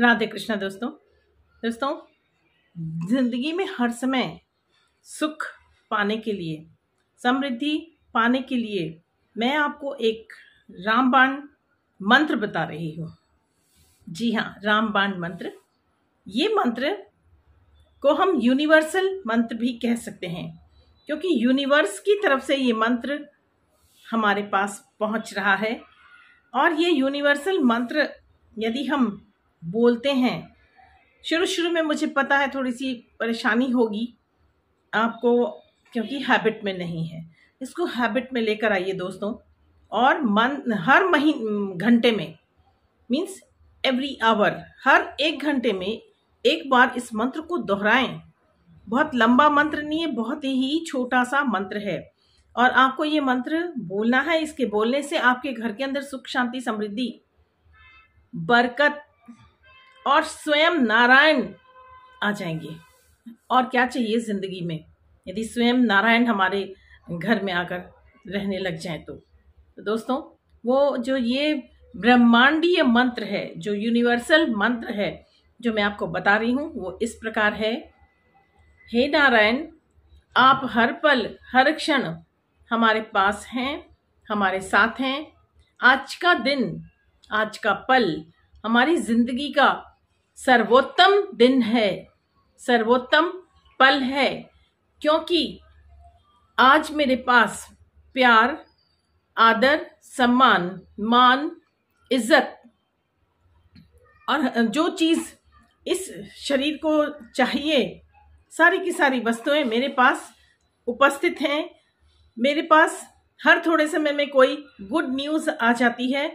राधे कृष्णा दोस्तों दोस्तों जिंदगी में हर समय सुख पाने के लिए समृद्धि पाने के लिए मैं आपको एक रामबाण मंत्र बता रही हूँ जी हाँ रामबाण मंत्र ये मंत्र को हम यूनिवर्सल मंत्र भी कह सकते हैं क्योंकि यूनिवर्स की तरफ से ये मंत्र हमारे पास पहुँच रहा है और ये यूनिवर्सल मंत्र यदि हम बोलते हैं शुरू शुरू में मुझे पता है थोड़ी सी परेशानी होगी आपको क्योंकि हैबिट में नहीं है इसको हैबिट में लेकर आइए दोस्तों और मन हर मही घंटे में मीन्स एवरी आवर हर एक घंटे में एक बार इस मंत्र को दोहराएं बहुत लंबा मंत्र नहीं है बहुत ही छोटा सा मंत्र है और आपको ये मंत्र बोलना है इसके बोलने से आपके घर के अंदर सुख शांति समृद्धि बरकत और स्वयं नारायण आ जाएंगे और क्या चाहिए ज़िंदगी में यदि स्वयं नारायण हमारे घर में आकर रहने लग जाए तो, तो दोस्तों वो जो ये ब्रह्मांडीय मंत्र है जो यूनिवर्सल मंत्र है जो मैं आपको बता रही हूँ वो इस प्रकार है हे नारायण आप हर पल हर क्षण हमारे पास हैं हमारे साथ हैं आज का दिन आज का पल हमारी ज़िंदगी का सर्वोत्तम दिन है सर्वोत्तम पल है क्योंकि आज मेरे पास प्यार आदर सम्मान मान इज्जत और जो चीज़ इस शरीर को चाहिए सारी की सारी वस्तुएं मेरे पास उपस्थित हैं मेरे पास हर थोड़े समय में कोई गुड न्यूज़ आ जाती है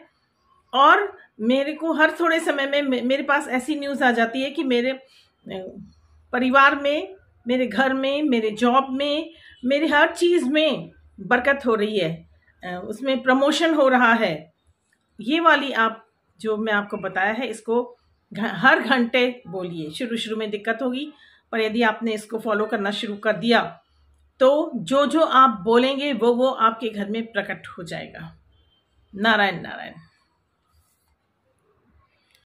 और मेरे को हर थोड़े समय में मेरे पास ऐसी न्यूज़ आ जाती है कि मेरे परिवार में मेरे घर में मेरे जॉब में मेरे हर चीज़ में बरकत हो रही है उसमें प्रमोशन हो रहा है ये वाली आप जो मैं आपको बताया है इसको हर घंटे बोलिए शुरू शुरू में दिक्कत होगी पर यदि आपने इसको फॉलो करना शुरू कर दिया तो जो जो आप बोलेंगे वो वो आपके घर में प्रकट हो जाएगा नारायण नारायण